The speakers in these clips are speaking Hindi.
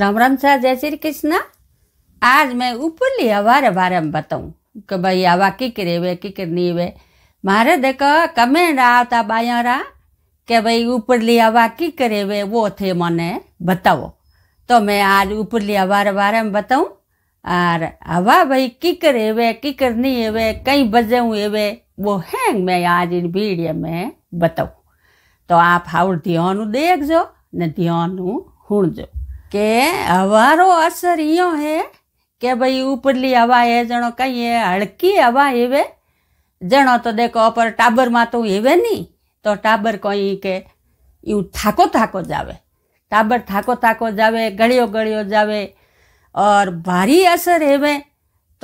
राम राम सा जय श्री कृष्ण आज मैं ऊपरली हवा के बारे में बताऊं कि भाई हवा की करे वे की करनी वे मारे देखो कमेंट आता बाया रहा कि भाई ऊपरली हवा की करे वे वो थे मैंने बताओ तो मैं आज ऊपरली हवा रे बारे में बताऊं और हवा भाई की करे वे की करनी है वे कई बजे हुए वो हैं मैं आज इन वीडियो में बताऊँ तो आप हाउ ध्यान देख जो ने ध्यान हूँ जो કે હવારો અસર ઈયો હે કે ભાई ઉપરલી હવા એ જણો કઈ એ હળકી હવા એવે જણો તો દેખો અપર ટાબરમાં તો એવે નહીં તો ટાબર કોઈ કે એવું થાકો થાકો જાવે ટાબર થાકો થાકો જાવે ગળ્યો ગળ્યો જાવે ઓર ભારી અસર એવે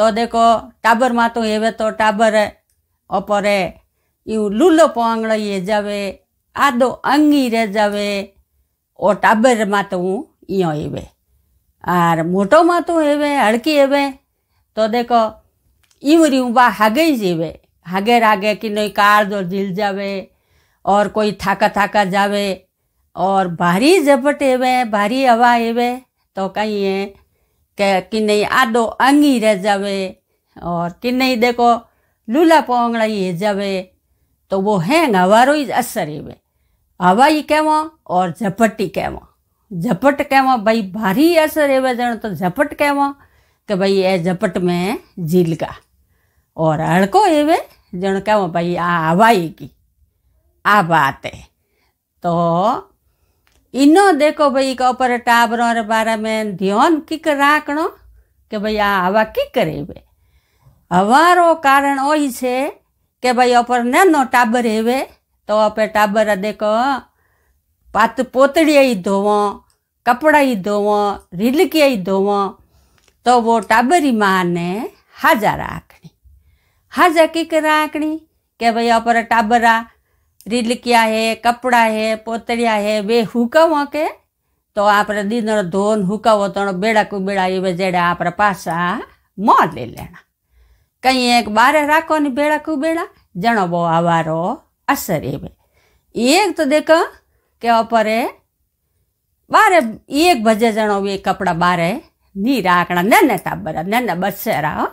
તો દેખો ટાબરમાં તો એવે તો ટાબર અપરે એવું લૂલો પોંગળો એ જાવે આદો અંગી રે જાવે ઓ ટાબરમાં તો હું इहो हेवे आर मोटो मातो एवे हड़की एवे तो देखो इवरियूं बा हागे जीवे हागे रागे कि नहीं कार दो झिल जावे और कोई थाका थाका जावे और भारी झपट एवे भारी हवा एवे तो कहीं है कि कि नहीं आदो अंगी रह जावे और कि नहीं देखो लूला पोंगड़ा ही जावे तो वो हैंग हवा रो असर एवे हवा ही कहवा और झपटी कहवा झपट कहवा भाई भारी असर है जन तो झपट कहवा कि भाई ए झपट में झील का और हड़को एवे जन कहवा भाई आ हवाई की आ बात है तो इनो देखो भाई के ऊपर टाबरों के बारे में ध्यान किक राखण कि भाई आ हवा की करे वे हवारो कारण वही कि भाई ऊपर नो टाबर वे तो अपे टाबर देखो पात पोतड़िया ई धोव कपड़ा ई धोवों रिलकिया ई धोवों तो वो टाबरी माँ ने हाजा राखनी हाजा की कर राखनी के भाई आप टाबरा रिलकिया है कपड़ा है पोतड़िया है वे हुकावों के તો આપણે દીનર ધોન હુકાવો તણો બેડા કુબેડા એ જેડા આપણે પાછા મોં લઈ લેણા કંઈ એક બારે રાખવાની બેડા કુબેડા જણો બહુ આવારો અસર એવે કેવા પરે બારે એક ભજે જણાવી એ કપડાં બારે ની રાખણા ને ને તાબરા ને ને બસેરા હો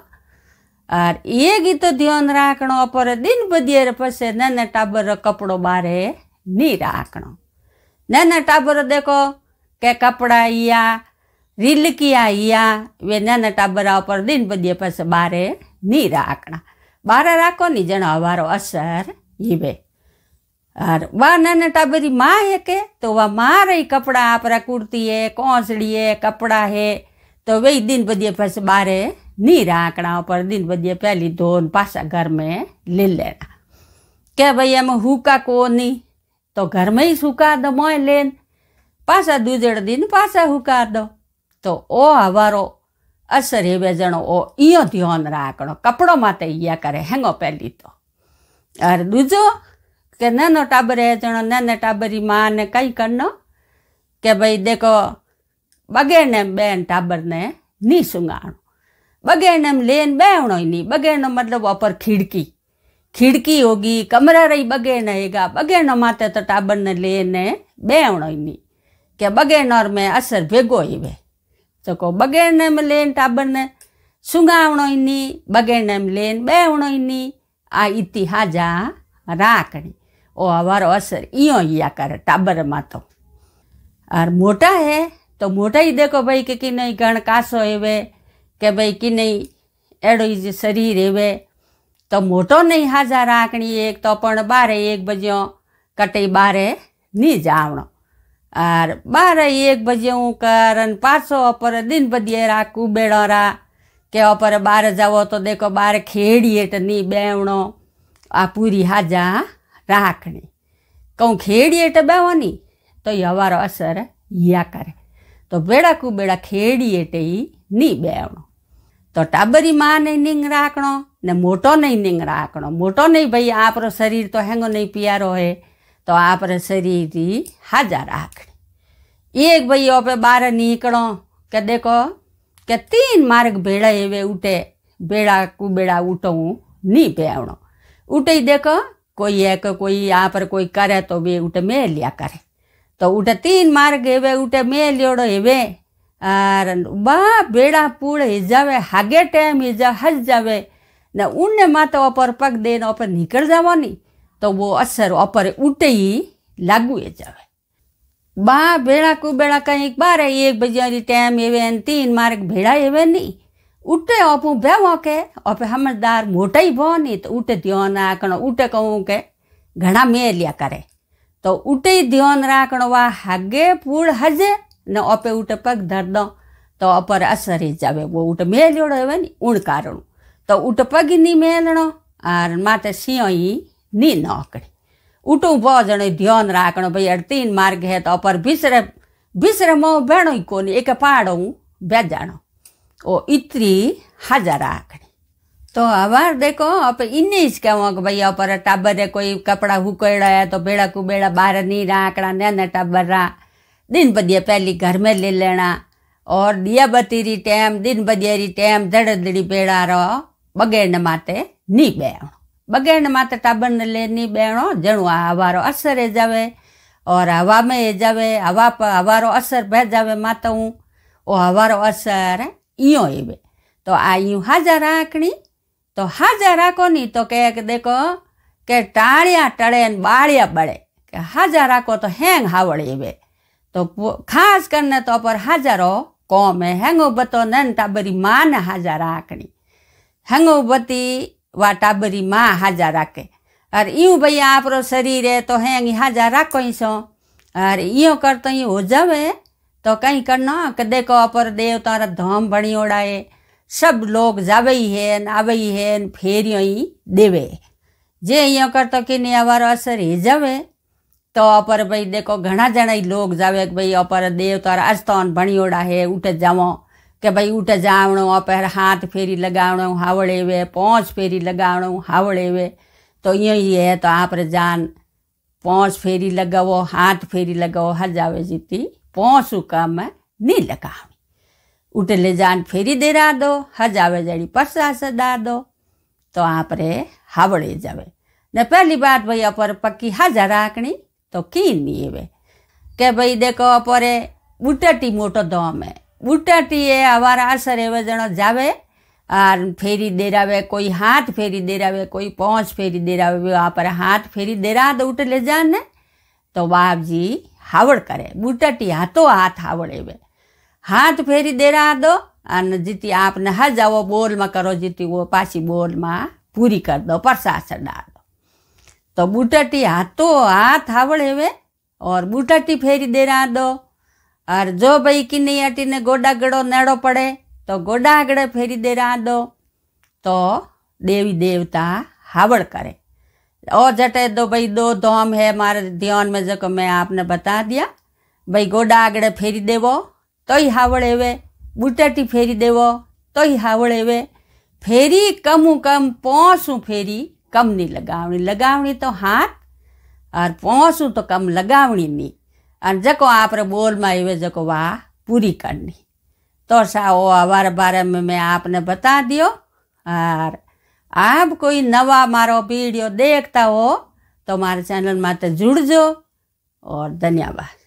આર એ ગીતો ધ્યાન રાખણો અપરે દિન બદિયે પછે નાના ટાબર કપડો બારે ની રાખણો નાના ટાબર દેખો કે કપડા ઈયા રીલકિયા ઈયા વે નાના ટાબરા ઉપર દિન બદિયે પાસે બારે ની રાખણા બારે રાખો ની જણા વારો અસર ઈવે હાર વા નાના ટાબરી માં હે કે તો વા મારે કપડાં આપણા કુર્તી હે કોસડી હે કપડાં હે તો વે દિન બદીએ પાસે બારે નીર આંકડા ઉપર દિન બદીએ પહેલી ધોન પાછા ઘર મેં લે લેના કે ભાઈ એમાં હુકા કોની તો ઘરમાં સુકા દો મોય લેન પાછા દૂધેડ દિન પાછા હુકા દો તો ઓ હવારો અસર એ બે જણો ઓ ઈયો ધ્યાન રાખણો કપડો માતે ઈયા કરે હેંગો પહેલી તો અરે દૂજો के नैनो टाबर है चलो नैने टाबरी माँ ने कई करना के भाई देखो बगे ने बहन टाबर ने नी सुंगाण बगे ने लेन बहणो ही नहीं बगे नो मतलब अपर खिड़की खिड़की होगी कमरा रही बगे न बगे नो माते तो टाबर ने लेने बहणो ही नहीं के बगे नर में असर भेगो ही वे तो को बगे ने लेन टाबर ने सुंगावणो ही नहीं बगे ने लेन बहणो ही नहीं आ इतिहाजा राखणी ओ आवार असर इो या कर टाबर मा तो आर मोटा है तो मोटा ही देखो भाई के कि नहीं गण कासो एवे के भाई कि नहीं एडो जो शरीर एवे तो मोटो नहीं हाजा राखणी एक तो पण बारे एक बजे कटे बारे नहीं जावणो आर बारे एक बजे हूँ कर पाछो अपर दिन बदिए राखू बेड़ो रा के अपर बार जाओ तो देखो बार खेड़ी तो नहीं बेवणो आ पूरी हाजा રાખણી કહું ખેડીએ ટબાવાની તો એ હવારો અસર યા કરે તો બેડાકું બેડા ખેડીએ તે નહીં બેવણો તો ટાબરી માને નીંગ રાખણો ને મોટો નહીં નીંગ રાખણો મોટો નહીં ભાઈ આપણો શરીર તો હેંગો નહીં પિયારો હે તો આપણે શરીરથી હાજર રાખણી એક ભાઈ આપણે બહાર નીકળો કે દેખો કે તીન માર્ગ ભેળા એવે ઉઠે બેડા કુબેડા ઉઠવું નહીં બેવણો ઉઠે દેખો कोई है को कोई यहाँ पर कोई करे तो भी उठे मैं लिया करे तो उठे तीन मार्ग हेवे उठे मैं लियोड़ो हेवे और बा बेड़ा पूड़ हिजावे हागे टाइम हिजा हज जावे न उनने माता ऊपर पग दे ऊपर निकल जावा नहीं तो वो असर ऊपर उठे ही लागू है जावे बा बेड़ा को बेड़ा कहीं बार एक बजे टाइम एवे तीन मार्ग भेड़ा एवे नहीं उटे अपू बेवो के और हमदार मोटा ही भो नहीं तो उटे ध्यान राखणो उटे कहूँ के घना मेलिया करे तो उटे ध्यान राखणो वा हगे पूड़ हजे न अपे उटे पग धर दो तो अपर असर ही जावे वो उट मेलियोड़ो है नी उण कारण तो उट पग नहीं मेलणो और माटे सियो ही नी नौकड़ी उठूँ बो जनो ध्यान राखणो भाई अड़ तीन मार्ग है तो अपर बिसरे बिसरे मो भेणो ही कोनी एक पाड़ो बेजाणो ಓ ಇತ್ರಿ आकड़ी तो अब देखो अब इन्हें कहो कि भाई पर टाबर है कोई कपड़ा हुकेड़ा है तो बेड़ा को बेड़ा बाहर नहीं रहा आकड़ा नया टाबर रहा दिन बदिया पहली घर में ले लेना और दिया बतीरी टेम दिन री टेम धड़धड़ी बेड़ा रो न माते नहीं बेहणो न माते टाबर न ले नहीं बेहणो जणू हवारो असर है जावे और हवा में जावे हवा पर हवारो असर बह जावे माता हूँ वो हवारो असर इयो एबे तो आ यूं हाजर आंकड़ी तो हाजर आको नहीं तो के देखो के टाड़िया टड़े न बाड़िया बड़े કે હાજર રાખો તો હેંગ હાવડી બે તો ખાસ કરીને તો પર હાજરો કોમે હેંગો બતો નન ટાબરી માં ને હાજર આકણી હેંગો બતી વા ટાબરી માં હાજર રાખે અર ઈયું ભાઈ આપણો શરીરે તો હેંગ હાજર રાખો છો અર ઈયો કરતો ઈ હોજાવે तो कहीं करना कदे को अपर देवता रे धाम बनी ओड़ाए सब लोग जावई है न आवई है न फेरियो ही देवे जे यो करतो कि नहीं असर ही जावे तो अपर भाई देखो घना जना ही लोग जावे कि भाई अपर देवता अस्तौन बनी ओड़ा है उठ जावो કે ભાઈ ઊઠે જાવણું અપહેર હાથ ફેરી લગાવણું હાવળેવે પોંચ ફેરી લગાવણું હાવળેવે તો અહીંયા હે તો આપણે જાન પોંચ ફેરી લગાવો હાથ ફેરી લગાવો હજાવે जीती પોસું કામમાં નહીં લગાવણી ઉટલે જાન ફેરી દેરાદો હજ આવે જડી પરસાસ દાદો તો આપણે હાવળે જવે ને પહેલી વાત ભાઈ અપર પક્કી હાજા રાખણી તો કીની એવે કે ભાઈ દેખો અપરે બુટાટી મોટો દો અમે બુટાટી એ અવારા અસર એવે જણો જાવે આર ફેરી દેરાવે કોઈ હાથ ફેરી દેરાવે કોઈ પોંચ ફેરી દેરાવે આપણે હાથ ફેરી દેરાદ ઉટલે જાન ને તો બાપજી હાવડ કરે બુટાટી હાથો હાથ હાવડ એવે હાથ ફેરી દેરા દો અને જીતી આપને હજાવો બોલમાં કરો જીતી વો પાછી બોલમાં પૂરી કરી દો પરસાસણ ડાળ દો તો બુટાટી હાથો હાથ હાવડ એવે और बूटाटी फेरी दे रहा दो और जो भाई की नहीं अटी ने गोडा गड़ो नेड़ो पड़े तो गोडा गड़े फेरी दे रहा दो तो देवी देवता हावड़ करे और जटे दो भाई दो दोम है हमारे ध्यान में जो मैं आपने बता दिया भाई गोडा आगड़े फेरी देवो तो ही हावड़े वे बूटाटी फेरी देवो तो ही हावड़े वे फेरी कमू कम पहुँचूँ फेरी कम नहीं लगावनी लगावनी तो हाथ और पौसू तो कम लगावनी नहीं और जको आप बोल में आवे जको वाह पूरी करनी तो सा वो हमारे बारे में मैं आपने बता दियो और आप कोई नवा मारो वीडियो देखता हो तो हमारे चैनल में जुड़ जो और धन्यवाद